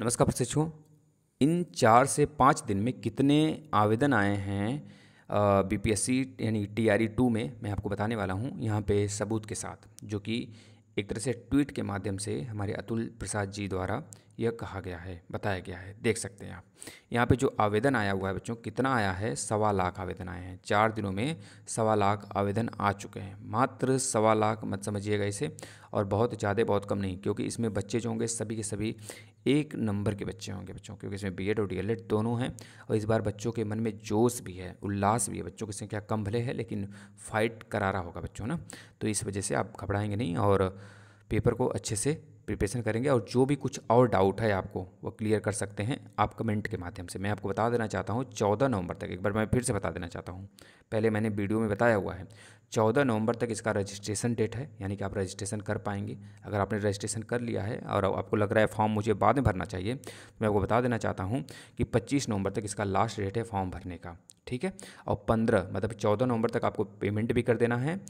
नमस्कार प्रशिक्षु इन चार से पाँच दिन में कितने आवेदन आए हैं बी पी एस सी यानी टी आर ई टू में मैं आपको बताने वाला हूँ यहाँ पे सबूत के साथ जो कि एक तरह से ट्वीट के माध्यम से हमारे अतुल प्रसाद जी द्वारा यह कहा गया है बताया गया है देख सकते हैं आप यहाँ पे जो आवेदन आया हुआ है बच्चों कितना आया है सवा लाख आवेदन आए हैं चार दिनों में सवा लाख आवेदन आ चुके हैं मात्र सवा लाख मत समझिएगा इसे और बहुत ज़्यादा बहुत कम नहीं क्योंकि इसमें बच्चे जो होंगे सभी के सभी एक नंबर के बच्चे होंगे बच्चों क्योंकि इसमें बी और डी दोनों हैं और इस बार बच्चों के मन में जोश भी है उल्लास भी है बच्चों की संख्या कम भले है लेकिन फाइट करारा होगा बच्चों ना तो इस वजह से आप घबराएंगे नहीं और पेपर को अच्छे से प्रिपरेशन करेंगे और जो भी कुछ और डाउट है आपको वो क्लियर कर सकते हैं आप कमेंट के माध्यम से मैं आपको बता देना चाहता हूँ चौदह नवंबर तक एक बार मैं फिर से बता देना चाहता हूँ पहले मैंने वीडियो में बताया हुआ है चौदह नवंबर तक इसका रजिस्ट्रेशन डेट है यानी कि आप रजिस्ट्रेशन कर पाएंगे अगर आपने रजिस्ट्रेशन कर लिया है और आपको लग रहा है फॉर्म मुझे बाद में भरना चाहिए तो मैं आपको बता देना चाहता हूँ कि पच्चीस नवंबर तक इसका लास्ट डेट है फॉर्म भरने का ठीक है और पंद्रह मतलब चौदह नवंबर तक आपको पेमेंट भी कर देना है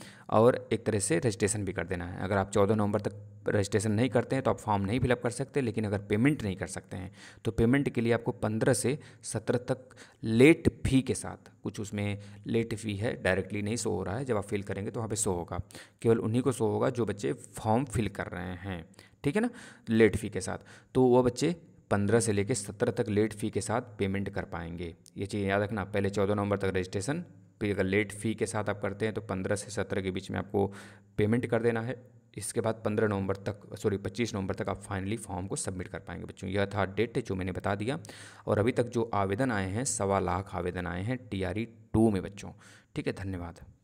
और एक तरह से रजिस्ट्रेशन भी कर देना है अगर आप चौदह नवंबर तक रजिस्ट्रेशन नहीं करते हैं तो आप फॉर्म नहीं फिलअप कर सकते लेकिन अगर पेमेंट नहीं कर सकते हैं तो पेमेंट के लिए आपको पंद्रह से सत्रह तक लेट फ़ी के साथ कुछ उसमें लेट फ़ी है डायरेक्टली नहीं शो हो रहा है जब आप फिल करेंगे तो वहाँ पर शो होगा केवल उन्हीं को शो होगा जो बच्चे फॉर्म फिल कर रहे हैं ठीक है ना लेट फ़ी के साथ तो वह बच्चे पंद्रह से लेकर सत्रह तक लेट फ़ी के साथ पेमेंट कर पाएंगे ये चीज़ याद रखना पहले चौदह नवंबर तक रजिस्ट्रेशन फिर अगर लेट फ़ी के साथ आप करते हैं तो पंद्रह से सत्रह के बीच में आपको पेमेंट कर देना है इसके बाद 15 नवंबर तक सॉरी 25 नवंबर तक आप फाइनली फॉर्म को सबमिट कर पाएंगे बच्चों यह था डेट जो मैंने बता दिया और अभी तक जो आवेदन आए हैं सवा लाख आवेदन आए हैं टी आर ई टू में बच्चों ठीक है धन्यवाद